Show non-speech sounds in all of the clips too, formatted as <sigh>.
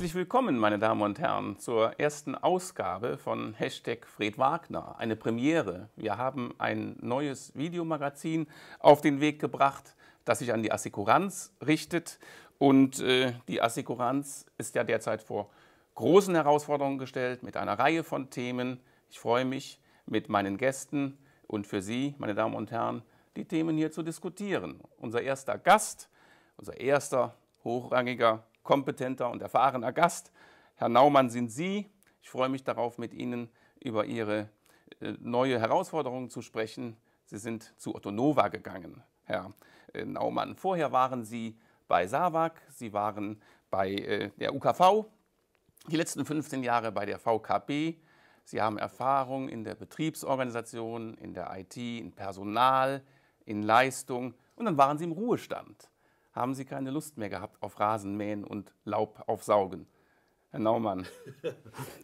Herzlich willkommen, meine Damen und Herren, zur ersten Ausgabe von Hashtag Fred Wagner, eine Premiere. Wir haben ein neues Videomagazin auf den Weg gebracht, das sich an die Assekuranz richtet. Und äh, die Assekuranz ist ja derzeit vor großen Herausforderungen gestellt mit einer Reihe von Themen. Ich freue mich, mit meinen Gästen und für Sie, meine Damen und Herren, die Themen hier zu diskutieren. Unser erster Gast, unser erster hochrangiger kompetenter und erfahrener Gast. Herr Naumann sind Sie. Ich freue mich darauf, mit Ihnen über Ihre äh, neue Herausforderungen zu sprechen. Sie sind zu Otto Nova gegangen, Herr äh, Naumann. Vorher waren Sie bei SAWAG, Sie waren bei äh, der UKV, die letzten 15 Jahre bei der VKB. Sie haben Erfahrung in der Betriebsorganisation, in der IT, in Personal, in Leistung und dann waren Sie im Ruhestand haben sie keine Lust mehr gehabt auf Rasenmähen und Laub aufsaugen. Herr Naumann. <laughs>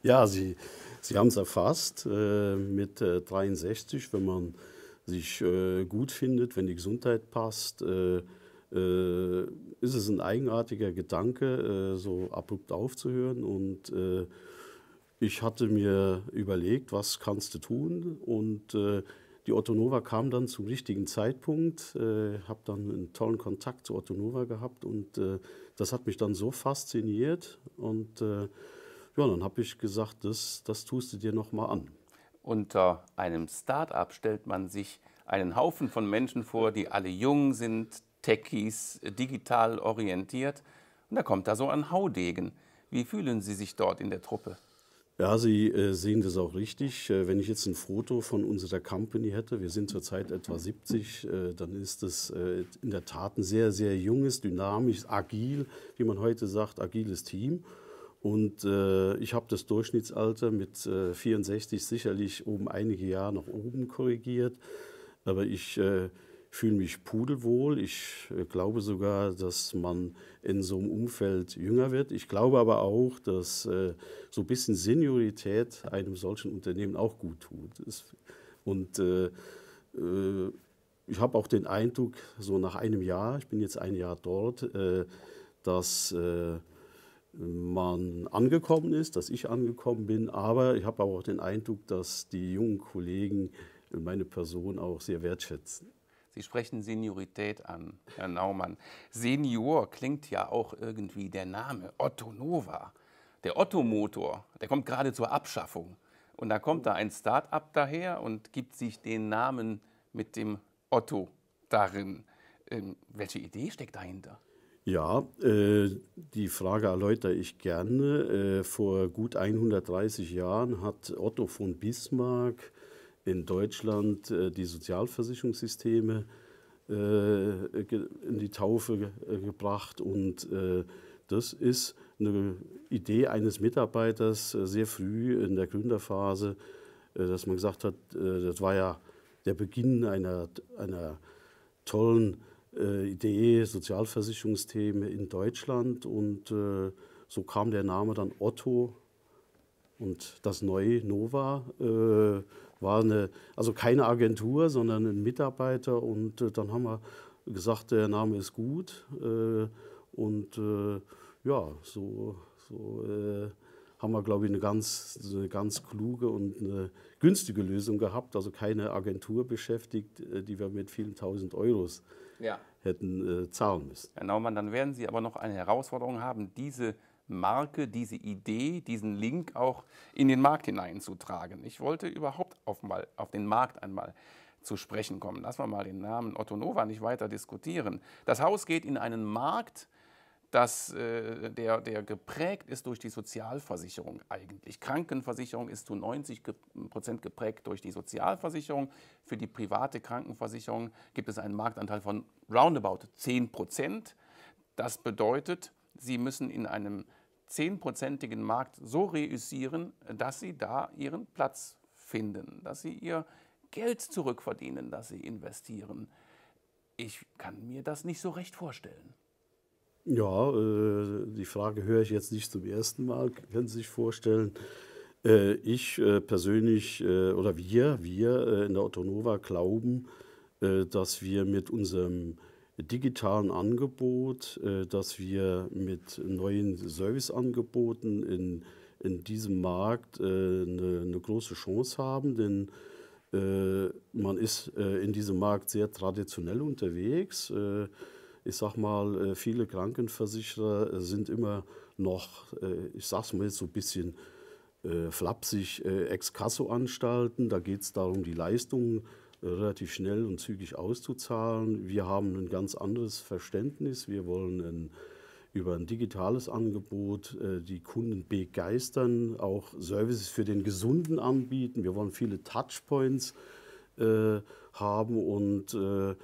Ja, Sie, sie haben es erfasst äh, mit äh, 63, wenn man sich äh, gut findet, wenn die Gesundheit passt, äh, äh, ist es ein eigenartiger Gedanke, äh, so abrupt aufzuhören. Und ich hatte mir überlegt, was kannst du tun? Und die Otto Nova kam dann zum richtigen Zeitpunkt, äh, habe dann einen tollen Kontakt zu Otto Nova gehabt und äh, das hat mich dann so fasziniert und äh, ja, dann habe ich gesagt, das, das tust du dir nochmal an. Unter einem Start-up stellt man sich einen Haufen von Menschen vor, die alle jung sind, Techies, digital orientiert. Und da kommt da so ein Haudegen. Wie fühlen Sie sich dort in der Truppe? Ja, Sie äh, sehen das auch richtig. Äh, wenn ich jetzt ein Foto von unserer Company hätte, wir sind zurzeit etwa 70, äh, dann ist das in der Tat ein sehr, sehr junges, dynamisches, agil, wie man heute sagt, agiles Team. Und ich habe das Durchschnittsalter mit 64 sicherlich um einige Jahre nach oben korrigiert. Aber ich fühle mich pudelwohl. Ich äh, glaube sogar, dass man in so einem Umfeld jünger wird. Ich glaube aber auch, dass äh, so ein bisschen Seniorität einem solchen Unternehmen auch gut tut. Und äh, ich habe auch den Eindruck, so nach einem Jahr, ich bin jetzt ein Jahr dort, dass man angekommen ist, dass ich angekommen bin. Aber ich habe auch den Eindruck, dass die jungen Kollegen meine Person auch sehr wertschätzen. Sie sprechen Seniorität an, Herr Naumann. Senior klingt ja auch irgendwie der Name Otto Nova. Der Otto-Motor, der kommt gerade zur Abschaffung. Und da kommt da ein Start-up daher und gibt sich den Namen mit dem Otto darin. Ähm, welche Idee steckt dahinter? Ja, äh, die Frage erläutere ich gerne. Äh, vor gut 130 Jahren hat Otto von Bismarck in Deutschland äh, die Sozialversicherungssysteme äh, in die Taufe äh, gebracht und das ist eine Idee eines Mitarbeiters sehr früh in der Gründerphase, dass man gesagt hat, das war ja der Beginn einer, einer tollen Idee, Sozialversicherungsthemen in Deutschland und so kam der Name dann Otto und das neue Nova war eine, also keine Agentur, sondern ein Mitarbeiter. Und äh, dann haben wir gesagt, der Name ist gut. Äh, und äh, ja, so, so äh, haben wir, glaube ich, eine ganz, eine ganz kluge und eine günstige Lösung gehabt. Also keine Agentur beschäftigt, äh, die wir mit vielen tausend Euros ja. hätten äh, zahlen müssen. Herr Naumann, dann werden Sie aber noch eine Herausforderung haben, diese Marke, diese Idee, diesen Link auch in den Markt hineinzutragen. Ich wollte überhaupt auf, mal, auf den Markt einmal zu sprechen kommen. Lassen wir mal den Namen Otto Nova nicht weiter diskutieren. Das Haus geht in einen Markt, das, äh, der, der geprägt ist durch die Sozialversicherung eigentlich. Krankenversicherung ist zu 90 Prozent geprägt durch die Sozialversicherung. Für die private Krankenversicherung gibt es einen Marktanteil von roundabout 10 Prozent. Das bedeutet, Sie müssen in einem 10-prozentigen Markt so reüssieren, dass Sie da Ihren Platz finden, dass sie ihr Geld zurückverdienen, das sie investieren. Ich kann mir das nicht so recht vorstellen. Ja, äh, die Frage höre ich jetzt nicht zum ersten Mal, können Sie sich vorstellen. Äh, ich äh, persönlich äh, oder wir, wir äh, in der Autonova glauben, äh, dass wir mit unserem digitalen Angebot, dass wir mit neuen Serviceangeboten in in diesem Markt äh, eine, eine große Chance haben, denn äh, man ist äh, in diesem Markt sehr traditionell unterwegs. ich sag mal, viele Krankenversicherer sind immer noch, ich sag's mal jetzt so ein bisschen flapsig, Ex-Kasso-Anstalten. Da geht es darum, die Leistungen relativ schnell und zügig auszuzahlen. Wir haben ein ganz anderes Verständnis. Wir wollen ein über ein digitales Angebot äh, die Kunden begeistern, auch Services für den Gesunden anbieten. Wir wollen viele Touchpoints äh, haben und äh,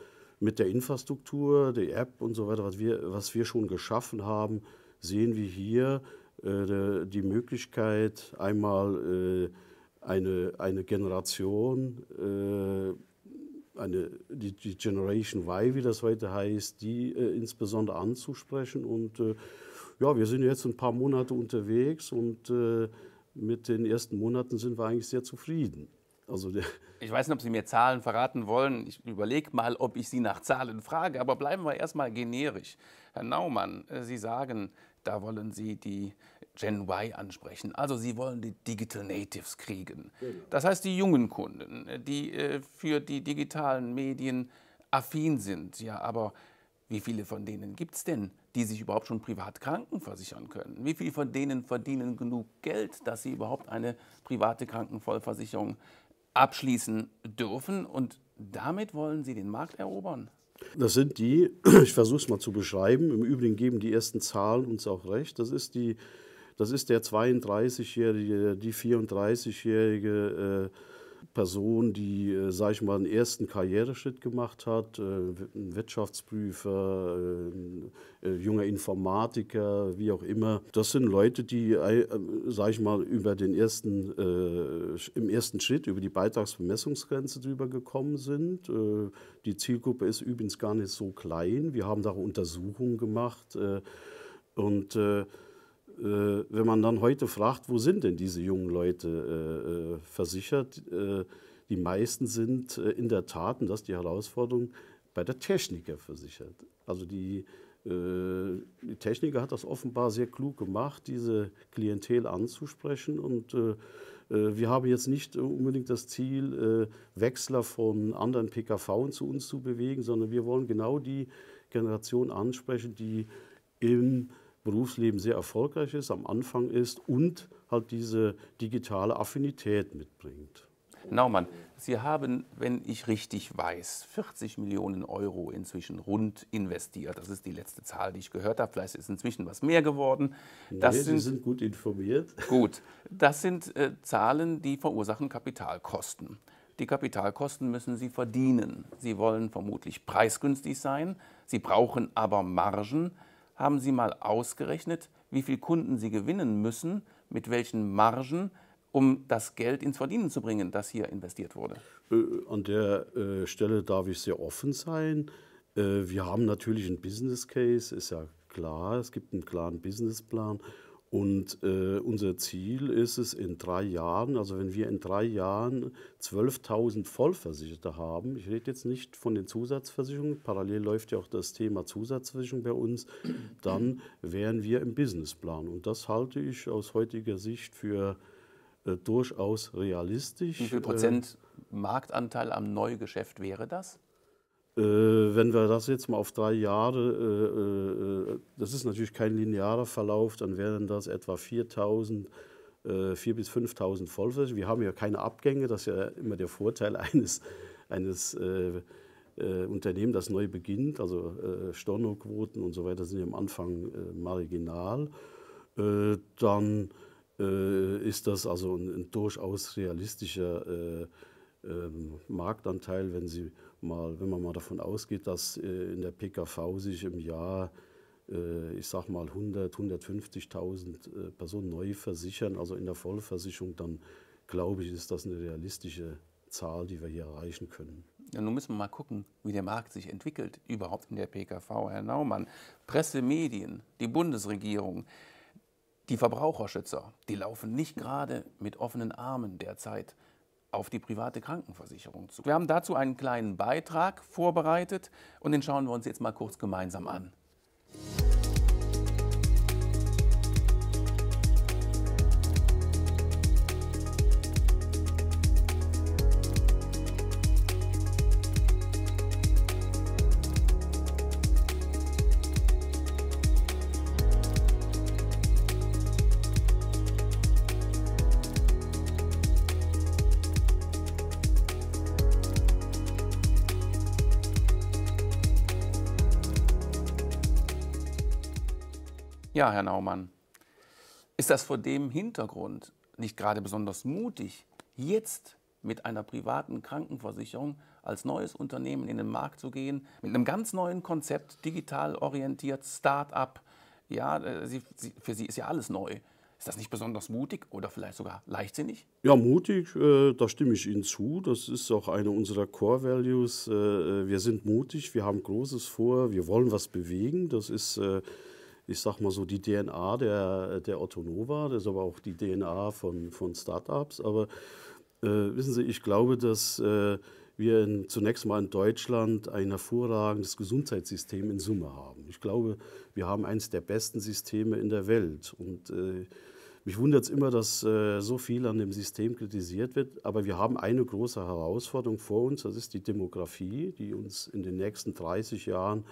mit der Infrastruktur, der App und so weiter, was wir, was wir schon geschaffen haben, sehen wir hier äh, die Möglichkeit, einmal äh, eine, eine Generation äh, eine, die, die, Generation Y, wie das heute heißt, die äh, insbesondere anzusprechen. Und äh, ja, wir sind jetzt ein paar Monate unterwegs und äh, mit den ersten Monaten sind wir eigentlich sehr zufrieden. Also ich weiß nicht, ob Sie mir Zahlen verraten wollen. Ich überlege mal, ob ich Sie nach Zahlen frage, aber bleiben wir erstmal generisch. Herr Naumann, äh, Sie sagen, da wollen Sie die Gen Y ansprechen. Also sie wollen die Digital Natives kriegen. Genau. Das heißt die jungen Kunden, die äh, für die digitalen Medien affin sind. Ja, aber wie viele von denen gibt es denn, die sich überhaupt schon privat krankenversichern können? Wie viele von denen verdienen genug Geld, dass sie überhaupt eine private Krankenvollversicherung abschließen dürfen? Und damit wollen sie den Markt erobern. Das sind die, <clears throat> ich versuche es mal zu beschreiben, im Übrigen geben die ersten Zahlen uns auch recht, das ist die das ist der 32-jährige, die 34-jährige äh, Person, die, äh, sage ich mal, einen ersten Karriereschritt gemacht hat, äh, ein Wirtschaftsprüfer, äh, äh, junger Informatiker, wie auch immer. Das sind Leute, die, äh, sage ich mal, über den ersten, im ersten Schritt über die Beitragsbemessungsgrenze drüber gekommen sind. die Zielgruppe ist übrigens gar nicht so klein. Wir haben da Untersuchungen gemacht und äh, wenn man dann heute fragt, wo sind denn diese jungen Leute äh, äh, versichert, die meisten sind in der Tat, und das ist die Herausforderung, bei der Techniker versichert. Also die, die Techniker hat das offenbar sehr klug gemacht, diese Klientel anzusprechen. Und äh, wir haben jetzt nicht unbedingt das Ziel, Wechsler von anderen PKV zu uns zu bewegen, sondern wir wollen genau die Generation ansprechen, die im Berufsleben sehr erfolgreich ist, am Anfang ist und halt diese digitale Affinität mitbringt. Naumann, Sie haben, wenn ich richtig weiß, 40 Millionen Euro inzwischen rund investiert. Das ist die letzte Zahl, die ich gehört habe. Vielleicht ist inzwischen was mehr geworden. Das nee, sind, Sie sind gut informiert. <laughs> Gut, das sind äh, Zahlen, die verursachen Kapitalkosten. Die Kapitalkosten müssen Sie verdienen. Sie wollen vermutlich preisgünstig sein. Sie brauchen aber Margen. Haben Sie mal ausgerechnet, wie viel Kunden Sie gewinnen müssen, mit welchen Margen, um das Geld ins Verdienen zu bringen, das hier investiert wurde? Äh, an der äh, Stelle darf ich sehr offen sein. Äh, wir haben natürlich einen Business Case, ist ja klar. Es gibt einen klaren Businessplan und äh, unser Ziel ist es in drei Jahren, also wenn wir in drei Jahren 12.000 Vollversicherte haben, ich rede jetzt nicht von den Zusatzversicherungen, parallel läuft ja auch das Thema Zusatzversicherung bei uns, dann wären wir im Businessplan. Und das halte ich aus heutiger Sicht für äh, durchaus realistisch. Wie viel äh, Prozent äh, Marktanteil am Neugeschäft wäre das? Äh, wenn wir das jetzt mal auf drei Jahre, äh, äh, das ist natürlich kein linearer Verlauf, dann wären das etwa 4000. 4.000 bis 5.000 Vollflächen. Wir haben ja keine Abgänge, das ist ja immer der Vorteil <laughs> eines, eines äh, Unternehmen, das neu beginnt, also äh, Stornoquoten und so weiter sind ja am Anfang äh, marginal, äh, dann ist das also ein, ein durchaus realistischer ähm, Marktanteil, wenn Sie mal, wenn man mal davon ausgeht, dass äh, in der PKV sich im Jahr, äh, ich sag mal, 100, 150.000 äh, Personen neu versichern, also in der Vollversicherung, dann glaube ich, ist das eine realistische Zahl, die wir hier erreichen können. Ja, nun müssen wir mal gucken, wie der Markt sich entwickelt, überhaupt in der PKV. Herr Naumann, Presse, Medien, die Bundesregierung, die Verbraucherschützer, die laufen nicht gerade mit offenen Armen derzeit auf die private Krankenversicherung zu. Wir haben dazu einen kleinen Beitrag vorbereitet und den schauen wir uns jetzt mal kurz gemeinsam an. Ja, Herr Naumann, ist das vor dem Hintergrund nicht gerade besonders mutig, jetzt mit einer privaten Krankenversicherung als neues Unternehmen in den Markt zu gehen, mit einem ganz neuen Konzept, digital orientiert, Start-up. Ja, äh, sie, sie, für sie ist ja alles neu. Ist das nicht besonders mutig oder vielleicht sogar leichtsinnig? Ja, mutig, äh, da stimme ich Ihnen zu. Das ist auch eine unserer Core Values. Äh, äh wir sind mutig, wir haben Großes vor, wir wollen was bewegen. Das ist. Äh, ich sag mal so, die DNA der, der Otto Nova, das ist aber auch die DNA von, von Startups. Aber äh, wissen Sie, ich glaube, dass äh, wir in, zunächst mal in Deutschland ein hervorragendes Gesundheitssystem in Summe haben. Ich glaube, wir haben eines der besten Systeme in der Welt. Und äh, mich wundert es immer, dass äh, so viel an dem System kritisiert wird. Aber wir haben eine große Herausforderung vor uns, das ist die Demografie, die uns in den nächsten 30 Jahren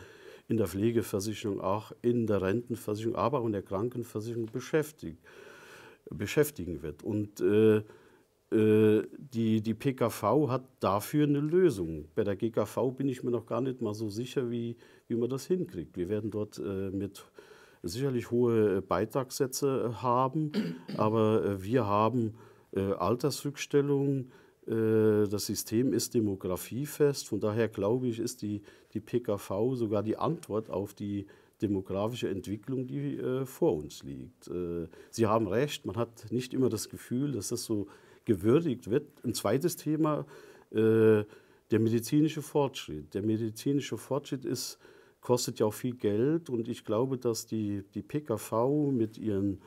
in der Pflegeversicherung, auch in der Rentenversicherung, aber auch in der Krankenversicherung beschäftigen, beschäftigen wird. Und äh, äh die, die PKV hat dafür eine Lösung. Bei der GKV bin ich mir noch gar nicht mal so sicher, wie, wie man das hinkriegt. Wir werden dort äh, mit sicherlich hohe Beitragssätze haben, aber äh, wir haben äh, Altersrückstellungen, äh, das System ist demografiefest. Von daher glaube ich, ist die, die PKV sogar die Antwort auf die demografische Entwicklung, die äh, vor uns liegt. Äh, Sie haben recht, man hat nicht immer das Gefühl, dass das so gewürdigt wird. Ein zweites Thema, äh, der medizinische Fortschritt. Der medizinische Fortschritt ist, kostet ja auch viel Geld und ich glaube, dass die, die PKV mit ihren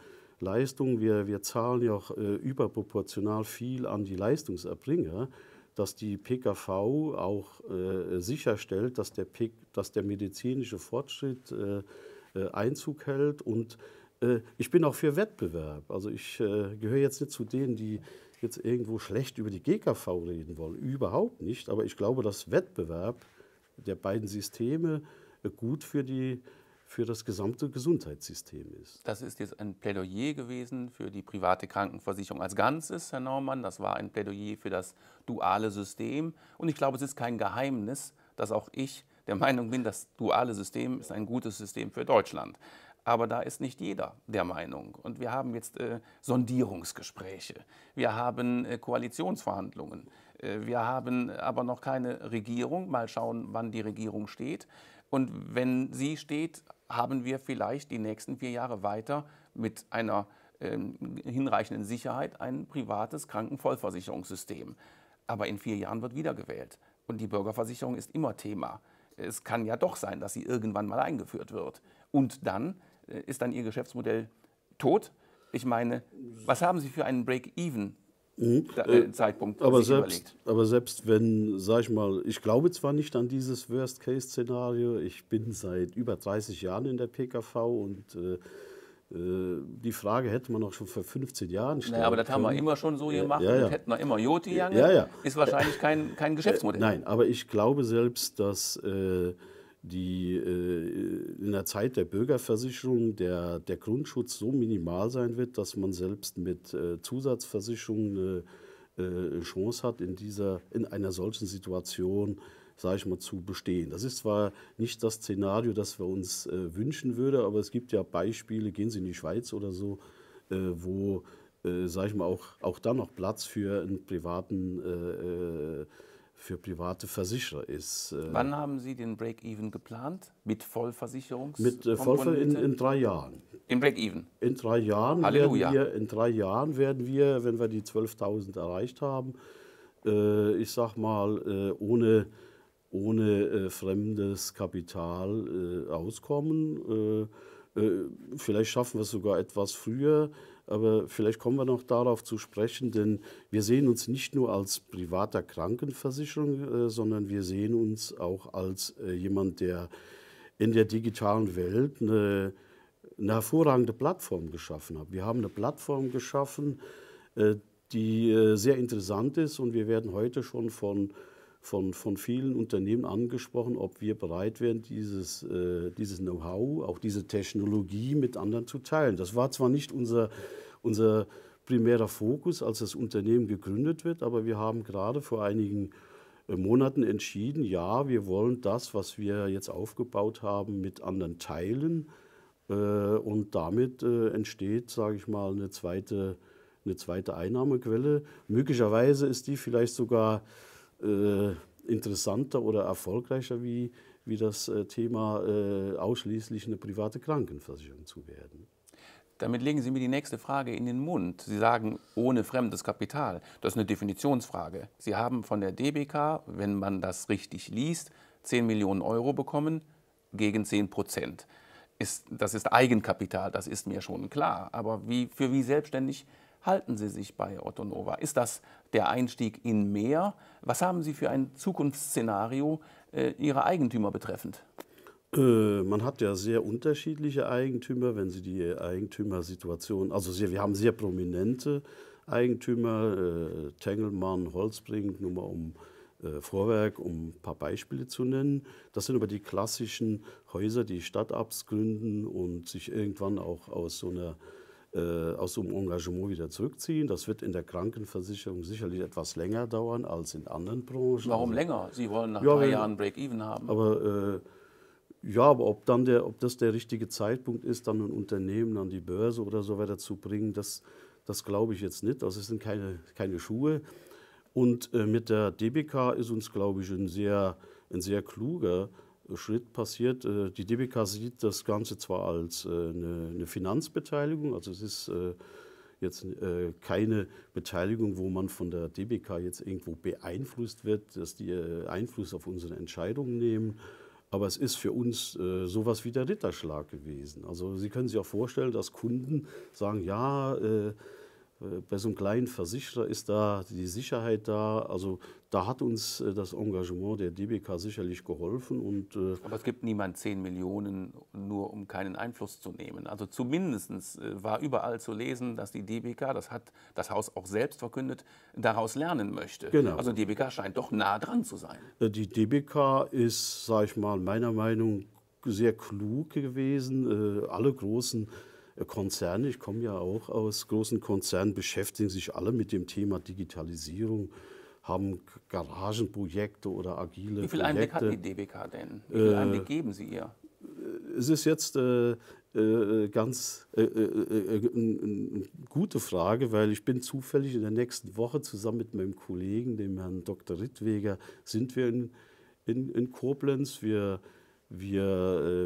Leistung, wir, wir zahlen ja auch äh, überproportional viel an die Leistungserbringer, dass die PKV auch äh, sicherstellt, dass der, dass der medizinische Fortschritt äh, äh Einzug hält. Und äh, ich bin auch für Wettbewerb. Also ich äh, gehöre jetzt nicht zu denen, die jetzt irgendwo schlecht über die GKV reden wollen. Überhaupt nicht. Aber ich glaube, dass Wettbewerb der beiden Systeme gut für die für das gesamte Gesundheitssystem ist. Das ist jetzt ein Plädoyer gewesen für die private Krankenversicherung als Ganzes, Herr Naumann. Das war ein Plädoyer für das duale System. Und ich glaube, es ist kein Geheimnis, dass auch ich der Meinung bin, das duale System ist ein gutes System für Deutschland. Aber da ist nicht jeder der Meinung. Und wir haben jetzt äh, Sondierungsgespräche, wir haben äh, Koalitionsverhandlungen, äh, wir haben aber noch keine Regierung. Mal schauen, wann die Regierung steht. Und wenn sie steht, haben wir vielleicht die nächsten vier Jahre weiter mit einer ähm, hinreichenden Sicherheit ein privates Krankenvollversicherungssystem. Aber in vier Jahren wird wiedergewählt. Und die Bürgerversicherung ist immer Thema. Es kann ja doch sein, dass sie irgendwann mal eingeführt wird. Und dann äh, ist dann ihr Geschäftsmodell tot. Ich meine, was haben Sie für einen Break-Even Mhm. Äh, äh, Zeitpunkt aber selbst, überlegt. Aber selbst wenn, sag ich mal, ich glaube zwar nicht an dieses Worst-Case-Szenario, ich bin seit über 30 Jahren in der PKV und äh, äh, die Frage hätte man auch schon vor 15 Jahren stellen naja, aber das können. haben wir immer schon so gemacht, ja, ja. das hätten wir immer Joti ja, ja, Ist wahrscheinlich kein, kein Geschäftsmodell. Nein, aber ich glaube selbst, dass äh, die äh, in der Zeit der Bürgerversicherung der, der Grundschutz so minimal sein wird, dass man selbst mit äh, Zusatzversicherungen eine äh, Chance hat, in, dieser, in einer solchen Situation sage ich mal, zu bestehen. Das ist zwar nicht das Szenario, das wir uns äh, wünschen würden, aber es gibt ja Beispiele, gehen Sie in die Schweiz oder so, äh, wo, äh, sage ich mal, auch, auch da noch Platz für einen privaten für private Versicherer ist. Äh, Wann haben Sie den Break-Even geplant? Mit Vollversicherungs? Mit äh, Vollver in, in, drei Jahren. In Break-Even? In drei Jahren. Halleluja. Werden wir, in drei Jahren werden wir, wenn wir die 12.000 erreicht haben, äh, ich sag mal, äh, ohne, ohne äh, fremdes Kapital äh, auskommen. vielleicht schaffen wir es sogar etwas früher aber vielleicht kommen wir noch darauf zu sprechen, denn wir sehen uns nicht nur als privater Krankenversicherung, äh, sondern wir sehen uns auch als äh, jemand, der in der digitalen Welt eine, eine, hervorragende Plattform geschaffen hat. Wir haben eine Plattform geschaffen, äh, die äh, sehr interessant ist und wir werden heute schon von von, von vielen Unternehmen angesprochen, ob wir bereit wären, dieses, äh, dieses Know-how, auch diese Technologie mit anderen zu teilen. Das war zwar nicht unser, unser primärer Fokus, als das Unternehmen gegründet wird, aber wir haben gerade vor einigen äh, Monaten entschieden, ja, wir wollen das, was wir jetzt aufgebaut haben, mit anderen teilen. Äh, und damit äh, entsteht, sage ich mal, eine zweite, eine zweite Einnahmequelle. Möglicherweise ist die vielleicht sogar äh, interessanter oder erfolgreicher, wie, wie das äh, Thema äh, ausschließlich eine private Krankenversicherung zu werden. Damit legen Sie mir die nächste Frage in den Mund. Sie sagen, ohne fremdes Kapital. Das ist eine Definitionsfrage. Sie haben von der DBK, wenn man das richtig liest, 10 Millionen Euro bekommen gegen 10 Prozent. Ist, das ist Eigenkapital, das ist mir schon klar. Aber wie, für wie selbstständig halten Sie sich bei Otto Nova? Ist das der Einstieg in mehr? Was haben Sie für ein Zukunftsszenario äh, Ihrer Eigentümer betreffend? Äh, man hat ja sehr unterschiedliche Eigentümer, wenn Sie die Eigentümersituation, also sehr, wir haben sehr prominente Eigentümer, äh, Tengelmann, Holzbrink, nur mal um äh, Vorwerk, um ein paar Beispiele zu nennen. Das sind aber die klassischen Häuser, die gründen und sich irgendwann auch aus so einer äh, aus so einem Engagement wieder zurückziehen. Das wird in der Krankenversicherung sicherlich etwas länger dauern als in anderen Branchen. Warum also, länger? Sie wollen nach ja, drei Jahren Break-Even haben. Aber äh, ja, aber ob dann der, ob das der richtige Zeitpunkt ist, dann ein Unternehmen an die Börse oder so weiter zu bringen, das, das glaube ich jetzt nicht. Das also sind keine, keine Schuhe. Und äh, mit der DBK ist uns, glaube ich, ein sehr, ein sehr kluger Schritt passiert. Äh, die DBK sieht das Ganze zwar als äh, eine Finanzbeteiligung, also es ist äh, jetzt keine Beteiligung, wo man von der DBK jetzt irgendwo beeinflusst wird, dass die Einfluss auf unsere Entscheidungen nehmen. Aber es ist für uns sowas wie der Ritterschlag gewesen. Also Sie können sich auch vorstellen, dass Kunden sagen, ja, bei so einem kleinen Versicherer ist da die Sicherheit da. Also da hat uns äh, das Engagement der DBK sicherlich geholfen. Und, äh, Aber es gibt niemand 10 Millionen nur, um keinen Einfluss zu nehmen. Also zumindest äh, war überall zu lesen, dass die DBK, das hat das Haus auch selbst verkündet, daraus lernen möchte. Genau. Also die DBK scheint doch nah dran zu sein. Die DBK ist, sage ich mal, meiner Meinung sehr klug gewesen. Alle großen Konzerne, ich komme ja auch aus großen Konzernen, beschäftigen sich alle mit dem Thema Digitalisierung haben Garagenprojekte oder agile Projekte. Wie viel Projekte. Einblick hat die DBK denn? Wie viel äh, Einblick geben Sie ihr? Äh, es ist jetzt äh, äh, ganz äh, eine äh, gute Frage, weil ich bin zufällig in der nächsten Woche zusammen mit meinem Kollegen, dem Herrn Dr. Rittweger, sind wir in, in, in Koblenz. Wir, wir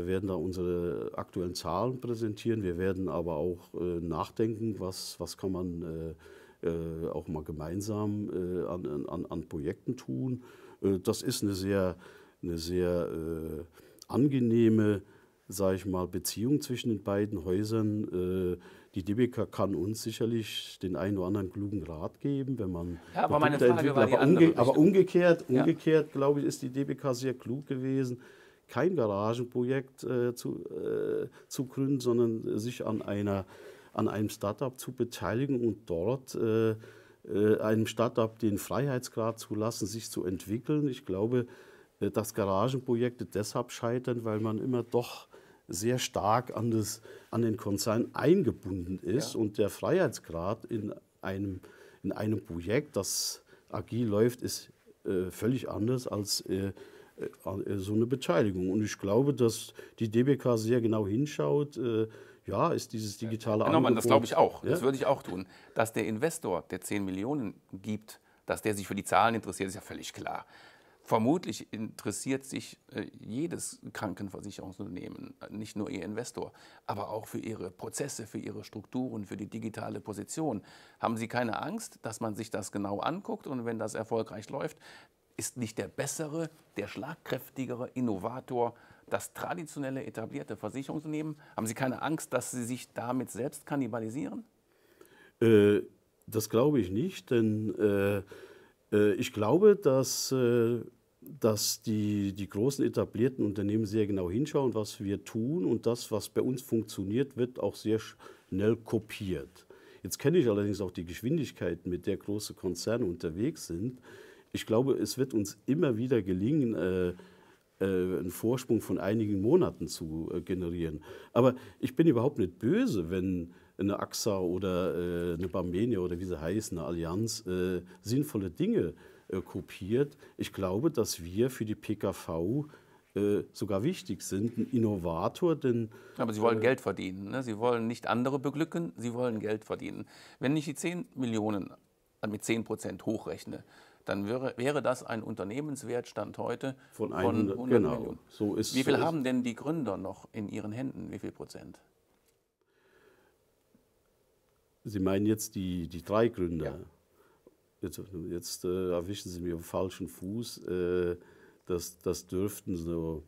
werden da unsere aktuellen Zahlen präsentieren. Wir werden aber auch nachdenken, was, was kann man äh, auch mal gemeinsam äh, an, an, an, Projekten tun. Äh, das ist eine sehr, eine sehr äh, angenehme sage ich mal, Beziehung zwischen den beiden Häusern. Äh, die DBK kann uns sicherlich den einen oder anderen klugen Rat geben, wenn man ja, aber, meine Frage war aber, umge andere, aber umgekehrt, umgekehrt ja. glaube ich, ist die DBK sehr klug gewesen, kein Garagenprojekt äh, zu, äh, zu gründen, sondern sich an einer an einem Startup zu beteiligen und dort äh, äh, einem Startup den Freiheitsgrad zu lassen, sich zu entwickeln. Ich glaube, äh, dass Garagenprojekte deshalb scheitern, weil man immer doch sehr stark an, das, an den Konzern eingebunden ist ja. und der Freiheitsgrad in einem, in einem Projekt, das agil läuft, ist äh, völlig anders als so eine Beteiligung. Und ich glaube, dass die DBK sehr genau hinschaut, ja, ist dieses digitale genau, Angebot. Genau, das glaube ich auch. Ja? Das würde ich auch tun. Dass der Investor, der 10 Millionen gibt, dass der sich für die Zahlen interessiert, ist ja völlig klar. Vermutlich interessiert sich äh, jedes Krankenversicherungsunternehmen, nicht nur ihr Investor, aber auch für ihre Prozesse, für ihre Strukturen, für die digitale Position. Haben Sie keine Angst, dass man sich das genau anguckt und wenn das erfolgreich läuft, ist nicht der bessere, der schlagkräftigere Innovator das traditionelle etablierte Versicherungsunternehmen? Haben Sie keine Angst, dass Sie sich damit selbst kannibalisieren? Äh, das glaube ich nicht, denn äh, äh ich glaube, dass, äh, dass die, die großen etablierten Unternehmen sehr genau hinschauen, was wir tun und das, was bei uns funktioniert, wird auch sehr schnell kopiert. Jetzt kenne ich allerdings auch die Geschwindigkeit, mit der große Konzerne unterwegs sind. Ich glaube, es wird uns immer wieder gelingen, äh, äh, einen Vorsprung von einigen Monaten zu äh, generieren. Aber ich bin überhaupt nicht böse, wenn eine AXA oder eine Barmenia oder wie sie heißen, eine Allianz, sinnvolle Dinge kopiert. Ich glaube, dass wir für die PKV sogar wichtig sind, ein Innovator, denn... Aber Sie wollen Geld verdienen, ne? Sie wollen nicht andere beglücken, Sie wollen Geld verdienen. Wenn ich die 10 Millionen mit 10 Prozent hochrechne, dann wäre, wäre das ein Unternehmenswertstand heute von 100, von 100 genau. Millionen. So ist, Wie viel so haben denn die Gründer noch in ihren Händen? Wie viel Prozent? Sie meinen jetzt die, die drei Gründer? Ja. Jetzt, jetzt äh, erwischen Sie mich auf falschen Fuß. Äh, das, das dürften so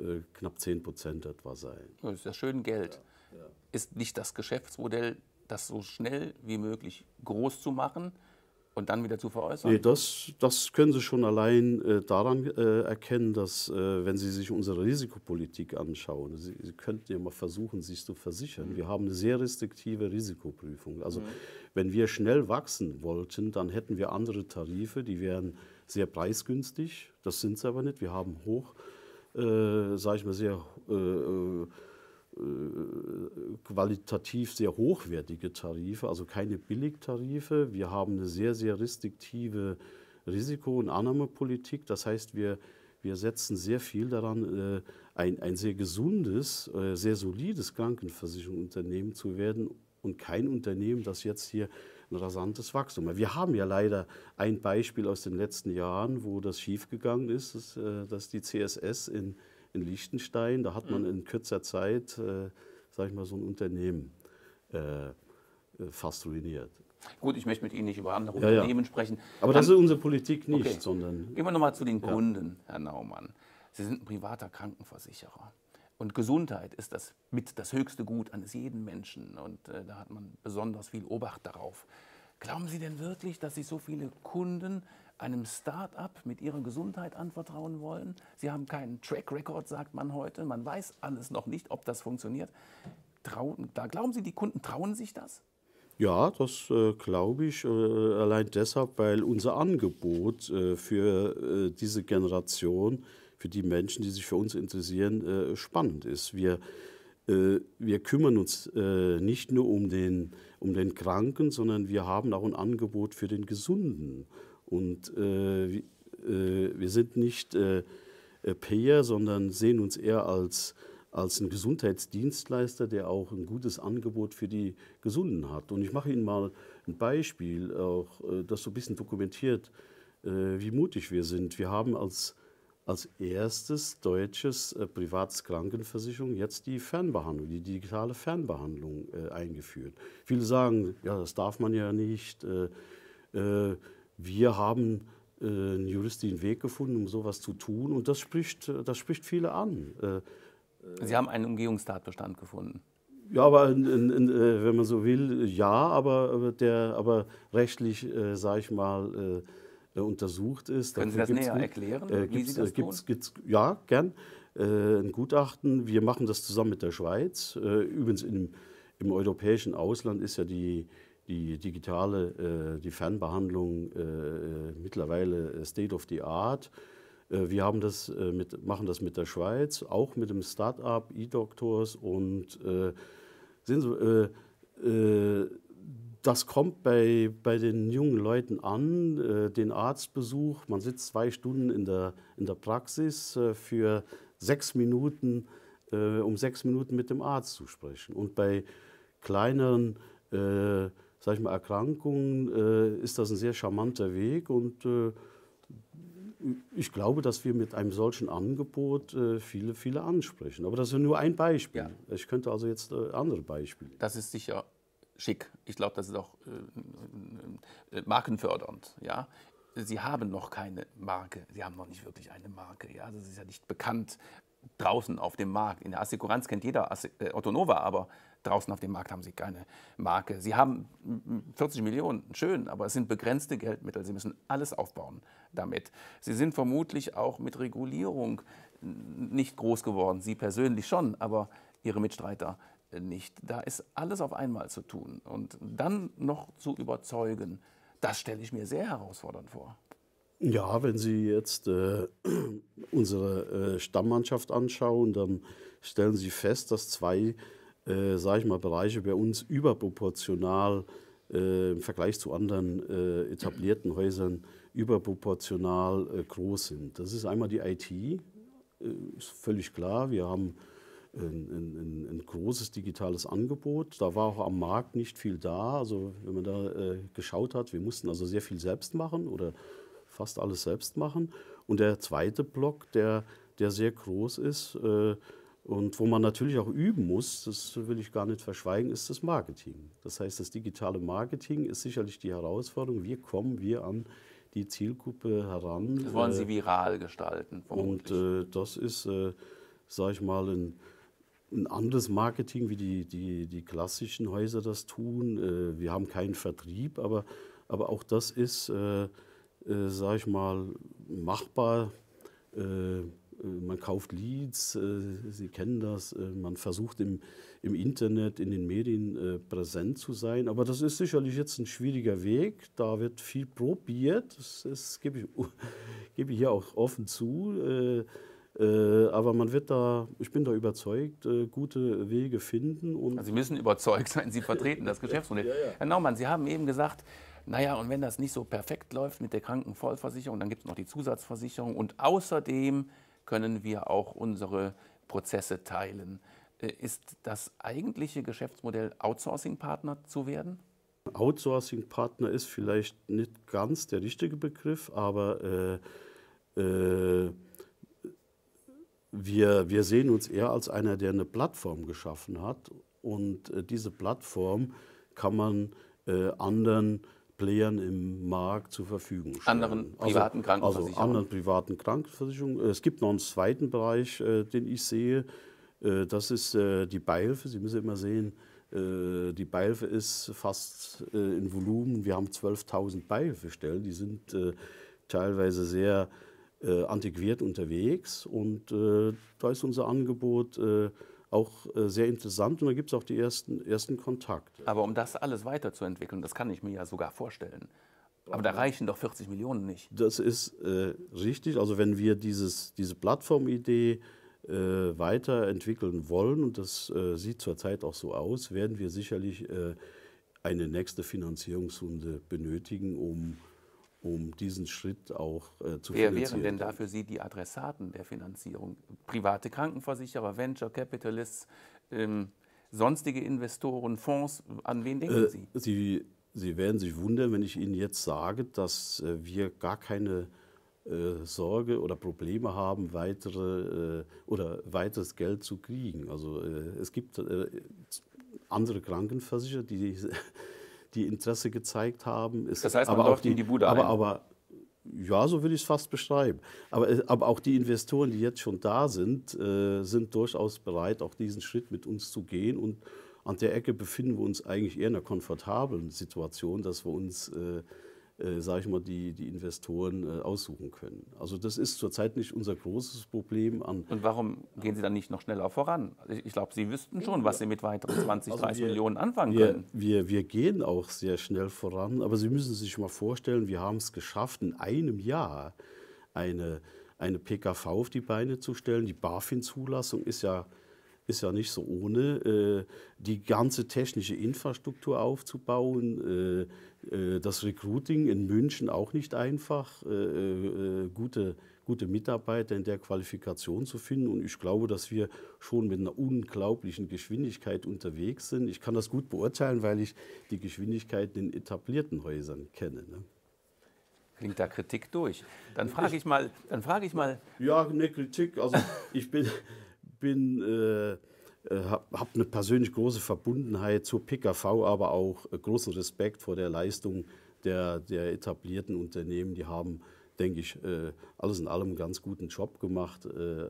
äh, knapp 10 Prozent etwa sein. Das ist ja schön Geld. Ja, ja. Ist nicht das Geschäftsmodell, das so schnell wie möglich groß zu machen, und dann wieder zu veräußern? Nee, das, das können Sie schon allein äh, daran äh, erkennen, dass, äh, wenn Sie sich unsere Risikopolitik anschauen, Sie, Sie könnten ja mal versuchen, sich zu versichern. Mhm. Wir haben eine sehr restriktive Risikoprüfung. Also, mhm. wenn wir schnell wachsen wollten, dann hätten wir andere Tarife, die wären sehr preisgünstig. Das sind sie aber nicht. Wir haben hoch, äh, sage ich mal, sehr. Äh, äh, äh, qualitativ sehr hochwertige Tarife, also keine Billigtarife. Wir haben eine sehr, sehr restriktive Risiko- und Annahmepolitik. Das heißt, wir, wir setzen sehr viel daran, äh, ein, ein sehr gesundes, äh, sehr solides Krankenversicherungsunternehmen zu werden und kein Unternehmen, das jetzt hier ein rasantes Wachstum hat. Wir haben ja leider ein Beispiel aus den letzten Jahren, wo das schiefgegangen ist, dass die CSS in in Liechtenstein. Da hat man mhm. in kürzer Zeit, äh, sage ich mal, so ein Unternehmen äh, äh, fast ruiniert. Gut, ich möchte mit Ihnen nicht über andere ja, Unternehmen ja. sprechen. Aber Dann, das ist unsere Politik nicht, okay. sondern. Gehen wir nochmal zu den Kunden, ja. Herr Naumann. Sie sind ein privater Krankenversicherer. Und Gesundheit ist das mit das höchste Gut eines jeden Menschen. Und äh, da hat man besonders viel Obacht darauf. Glauben Sie denn wirklich, dass sich so viele Kunden einem Start-up mit ihrer Gesundheit anvertrauen wollen. Sie haben keinen Track Record, sagt man heute. Man weiß alles noch nicht, ob das funktioniert. Trauen, da glauben Sie, die Kunden trauen sich das? Ja, das äh, glaube ich äh, allein deshalb, weil unser Angebot äh, für äh, diese Generation, für die Menschen, die sich für uns interessieren, äh, spannend ist. Wir, äh, wir kümmern uns nicht nur um den um den Kranken, sondern wir haben auch ein Angebot für den Gesunden. Und äh, äh wir sind nicht äh, äh, Payer, sondern sehen uns eher als, als einen Gesundheitsdienstleister, der auch ein gutes Angebot für die Gesunden hat. Und ich mache Ihnen mal ein Beispiel, auch äh, das so ein bisschen dokumentiert, äh, wie mutig wir sind. Wir haben als als erstes deutsches äh, privates Krankenversicherung jetzt die Fernbehandlung, die digitale Fernbehandlung äh, eingeführt. Viele sagen, ja, das darf man ja nicht. Äh, äh wir haben äh, einen juristischen Weg gefunden, um sowas zu tun und das spricht, äh, das spricht viele an. Sie haben einen Umgehungstatbestand gefunden. Ja, aber in, in, in, wenn man so will, ja, aber, der, aber rechtlich, sage ich mal, äh, untersucht ist. Können Dafür Sie das näher erklären? Äh, wie Sie äh, das gibt's, gibt's, ja, gern. Äh, ein Gutachten. Wir machen das zusammen mit der Schweiz. übrigens im, im europäischen Ausland ist ja die, die digitale, die Fernbehandlung mittlerweile State of the Art. Wir haben das mit, machen das mit der Schweiz, auch mit dem Start-up eDoctors und äh, sehen Sie, äh, äh, das kommt bei, bei den jungen Leuten an, äh, den Arztbesuch. Man sitzt zwei Stunden in der, in der Praxis äh, für sechs Minuten, äh, um sechs Minuten mit dem Arzt zu sprechen. Und bei kleineren äh, sag ich mal, Erkrankungen äh, ist das ein sehr charmanter Weg. Und äh, ich glaube, dass wir mit einem solchen Angebot äh, viele, viele ansprechen. Aber das ist nur ein Beispiel. Ja. Ich könnte also jetzt äh, andere Beispiele. Das ist sicher schick. Ich glaube, das ist auch äh, äh, äh, markenfördernd. Ja? Sie haben noch keine Marke. Sie haben noch nicht wirklich eine Marke. Ja? Das ist ja nicht bekannt draußen auf dem Markt. In der Assekuranz kennt jeder Asse äh, Ottonova, aber draußen auf dem Markt haben sie keine Marke. Sie haben 40 Millionen, schön, aber es sind begrenzte Geldmittel. Sie müssen alles aufbauen damit. Sie sind vermutlich auch mit Regulierung nicht groß geworden. Sie persönlich schon, aber Ihre Mitstreiter nicht. Da ist alles auf einmal zu tun. Und dann noch zu überzeugen, das stelle ich mir sehr herausfordernd vor. Ja, wenn Sie jetzt äh, <clears throat> unsere äh, Stammmannschaft anschauen, dann stellen Sie fest, dass zwei, äh, sage ich mal, Bereiche bei uns überproportional äh, im Vergleich zu anderen äh, etablierten Häusern überproportional äh, groß sind. Das ist einmal die IT, äh, ist völlig klar. Wir haben ein, ein, ein, großes digitales Angebot. Da war auch am Markt nicht viel da. Also wenn man da äh, geschaut hat, wir mussten also sehr viel selbst machen oder fast alles selbst machen. Und der zweite Block, der, der sehr groß ist äh, und wo man natürlich auch üben muss, das will ich gar nicht verschweigen, ist das Marketing. Das heißt, das digitale Marketing ist sicherlich die Herausforderung. Wie kommen wir an die Zielgruppe heran? Das wollen Sie äh, viral gestalten. Vermutlich. Und äh, das ist, äh, sage ich mal, ein ein anderes Marketing, wie die, die, die klassischen Häuser das tun. Äh, wir haben keinen Vertrieb, aber, aber auch das ist, äh, äh sage ich mal, machbar. Äh, man kauft Leads, Sie kennen das, man versucht im, im Internet, in den Medien präsent zu sein. Aber das ist sicherlich jetzt ein schwieriger Weg, da wird viel probiert, das, das gebe ich, <laughs> gebe ich hier auch offen zu äh, aber man wird da, ich bin da überzeugt, äh, gute Wege finden. also Sie müssen überzeugt sein, Sie vertreten das <laughs> Geschäftsmodell. ja, ja. Herr Naumann, Sie haben eben gesagt, naja, und wenn das nicht so perfekt läuft mit der Krankenvollversicherung, dann gibt es noch die Zusatzversicherung. Und außerdem können wir auch unsere Prozesse teilen. Äh, ist das eigentliche Geschäftsmodell, Outsourcing-Partner zu werden? Outsourcing-Partner ist vielleicht nicht ganz der richtige Begriff, aber äh, äh, wir, wir sehen uns eher als einer, der eine Plattform geschaffen hat. Und äh, diese Plattform kann man äh, anderen Playern im Markt zur Verfügung stellen. Anderen also, privaten also, Krankenversicherungen. Also anderen privaten Krankenversicherungen. Es gibt noch einen zweiten Bereich, äh, den ich sehe. Äh, das ist äh, die Beihilfe. Sie müssen immer sehen, äh, die Beihilfe ist fast in Volumen. Wir haben 12.000 Beihilfestellen. Die sind teilweise sehr äh, antiquiert unterwegs. Und äh, da ist unser Angebot äh, auch äh, sehr interessant und da gibt es auch die ersten, ersten Kontakte. Aber um das alles weiterzuentwickeln, das kann ich mir ja sogar vorstellen. Aber da reichen doch 40 Millionen nicht. Das ist äh, richtig. Also wenn wir dieses, diese Plattformidee äh, weiterentwickeln wollen, und das sieht zurzeit auch so aus, werden wir sicherlich eine nächste Finanzierungsrunde benötigen, um um diesen Schritt auch äh, zu Wer finanzieren. Wer wären denn da für Sie die Adressaten der Finanzierung? Private Krankenversicherer, Venture Capitalists, ähm, sonstige Investoren, Fonds, an wen denken äh, Sie? Sie? Sie werden sich wundern, wenn ich Ihnen jetzt sage, dass äh, wir gar keine äh, Sorge oder Probleme haben, weitere äh, oder weiteres Geld zu kriegen. Also äh, es gibt andere Krankenversicherer, die die Interesse gezeigt haben. Es, das heißt, man aber läuft auch die, in die Bude aber, ein. aber ja, so würde ich es fast beschreiben. Aber, äh, aber auch die Investoren, die jetzt schon da sind, äh, sind durchaus bereit, auch diesen Schritt mit uns zu gehen. Und an der Ecke befinden wir uns eigentlich eher in einer komfortablen Situation, dass wir uns äh, äh, sage ich mal, die, die Investoren äh, aussuchen können. Also das ist zurzeit nicht unser großes Problem. An, Und warum gehen Sie dann nicht noch schneller voran? Ich, ich glaube, Sie wüssten schon, was Sie mit weiteren 20, also 30 wir, Millionen anfangen wir, können. Wir, wir gehen auch sehr schnell voran, aber Sie müssen sich mal vorstellen, wir haben es geschafft, in einem Jahr eine, eine PKV auf die Beine zu stellen. Die BaFin-Zulassung ist ja ist ja nicht so ohne, äh, die ganze technische Infrastruktur aufzubauen, äh, äh, das Recruiting in München auch nicht einfach, gute, gute Mitarbeiter in der Qualifikation zu finden. Und ich glaube, dass wir schon mit einer unglaublichen Geschwindigkeit unterwegs sind. Ich kann das gut beurteilen, weil ich die Geschwindigkeit in etablierten Häusern kenne. Ne? klingt da Kritik durch. Dann frage ich mal, dann frage ich mal. Ja, eine Kritik. Also ich bin, bin, äh, äh habe hab eine persönlich große Verbundenheit zur PKV, aber auch äh, großen Respekt vor der Leistung der, der etablierten Unternehmen. Die haben, denke ich, äh, alles in allem einen ganz guten Job gemacht. Äh,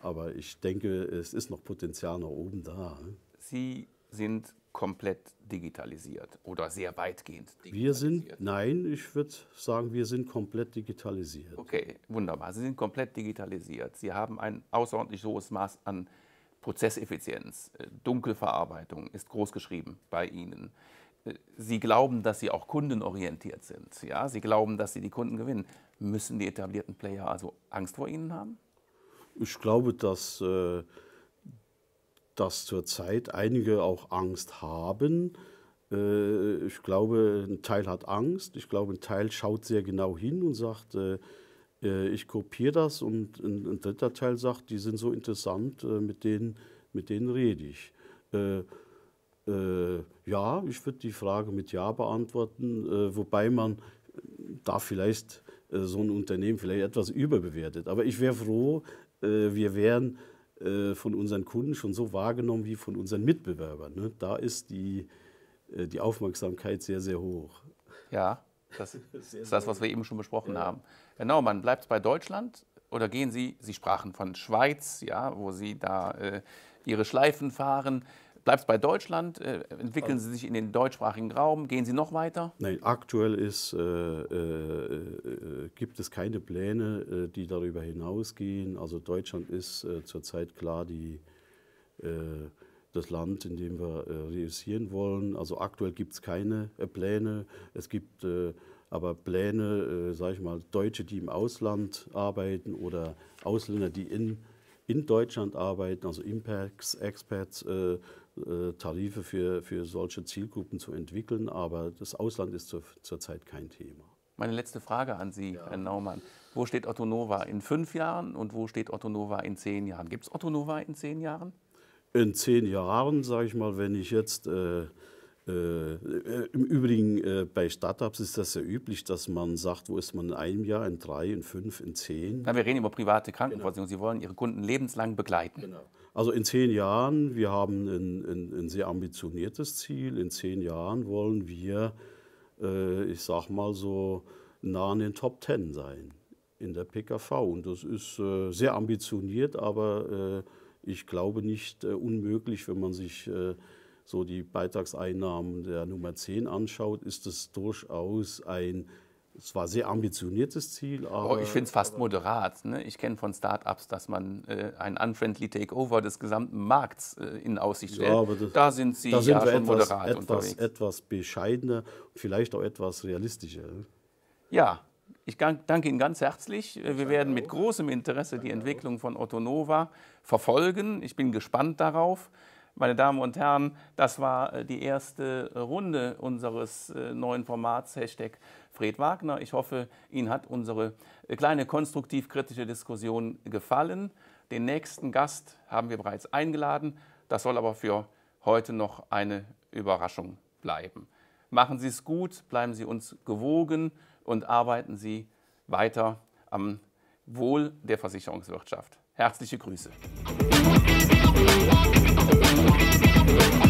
aber ich denke, es ist noch Potenzial nach oben da. Ne? Sie sind komplett digitalisiert oder sehr weitgehend digitalisiert? Wir sind, nein, ich würde sagen, wir sind komplett digitalisiert. Okay, wunderbar. Sie sind komplett digitalisiert. Sie haben ein außerordentlich hohes Maß an Prozesseffizienz. Äh, Dunkelverarbeitung ist groß geschrieben bei Ihnen. Äh, Sie glauben, dass Sie auch kundenorientiert sind. Ja? Sie glauben, dass Sie die Kunden gewinnen. Müssen die etablierten Player also Angst vor Ihnen haben? Ich glaube, dass. Äh dass zurzeit einige auch Angst haben. Äh, ich glaube, ein Teil hat Angst. Ich glaube, ein Teil schaut sehr genau hin und sagt, äh, äh ich kopiere das. Und ein, ein, dritter Teil sagt, die sind so interessant, äh, mit, denen, mit denen rede ich. Äh, ja, ich würde die Frage mit Ja beantworten, wobei man da vielleicht so ein Unternehmen vielleicht etwas überbewertet. Aber ich wäre froh, wir wären äh, von unseren Kunden schon so wahrgenommen wie von unseren Mitbewerbern. Ne? Da ist die, äh, die Aufmerksamkeit sehr, sehr hoch. Ja, das <laughs> ist das, was wir eben schon besprochen ja. haben. Herr Naumann, bleibt es bei Deutschland oder gehen Sie, Sie sprachen von Schweiz, ja, wo Sie da äh, Ihre Schleifen fahren. Bleibt es bei Deutschland? Äh, entwickeln Sie sich in den deutschsprachigen Raum? Gehen Sie noch weiter? Nein, aktuell ist, äh, äh, äh gibt es keine Pläne, äh, die darüber hinausgehen. Also Deutschland ist äh, zurzeit klar die, das Land, in dem wir reüssieren wollen. Also aktuell gibt es keine Pläne. Es gibt aber Pläne, sage ich mal, Deutsche, die im Ausland arbeiten oder Ausländer, die in in Deutschland arbeiten, also Impacts, Expats, äh, äh, Tarife für, für solche Zielgruppen zu entwickeln. Aber das Ausland ist zur, zurzeit kein Thema. Meine letzte Frage an Sie, ja. Herr Naumann. Wo steht Otto Nova in fünf Jahren und wo steht Otto Nova in zehn Jahren? Gibt es Otto Nova in zehn Jahren? In zehn Jahren, sage ich mal, wenn ich jetzt äh, äh, äh, Im Übrigen äh, bei Startups ist das ja üblich, dass man sagt, wo ist man in einem Jahr, in drei, in fünf, in zehn. Ja, wir reden über private Krankenversicherung. Genau. Sie wollen Ihre Kunden lebenslang begleiten. Genau. Also in zehn Jahren, wir haben ein, ein, ein, sehr ambitioniertes Ziel. In zehn Jahren wollen wir, äh, ich sag mal so, nah an den Top Ten sein in der PKV. Und das ist äh, sehr ambitioniert, aber äh, ich glaube nicht unmöglich, wenn man sich so die Beitragseinnahmen der Nummer 10 anschaut, ist das durchaus ein zwar sehr ambitioniertes Ziel, oh, aber. Oh, ich finde es fast moderat. Ne? Ich kenne von Startups, dass man äh, ein unfriendly Takeover des gesamten Markts äh, in Aussicht stellt. Ja, das, da sind sie da sind ja wir schon etwas, moderat etwas, unterwegs. etwas bescheidener, vielleicht auch etwas realistischer. Ne? Ja, ich danke Ihnen ganz herzlich. Äh, wir werden mit großem Interesse die Entwicklung von Otto Nova verfolgen. Ich bin gespannt darauf. Meine Damen und Herren, das war äh, die erste äh, Runde unseres äh, neuen Formats Hashtag Fred Wagner. Ich hoffe, Ihnen hat unsere kleine konstruktiv-kritische Diskussion gefallen. Den nächsten Gast haben wir bereits eingeladen. Das soll aber für heute noch eine Überraschung bleiben. Machen Sie es gut, bleiben Sie uns gewogen und arbeiten Sie weiter am Wohl der Versicherungswirtschaft. Herzliche Grüße. Thank you.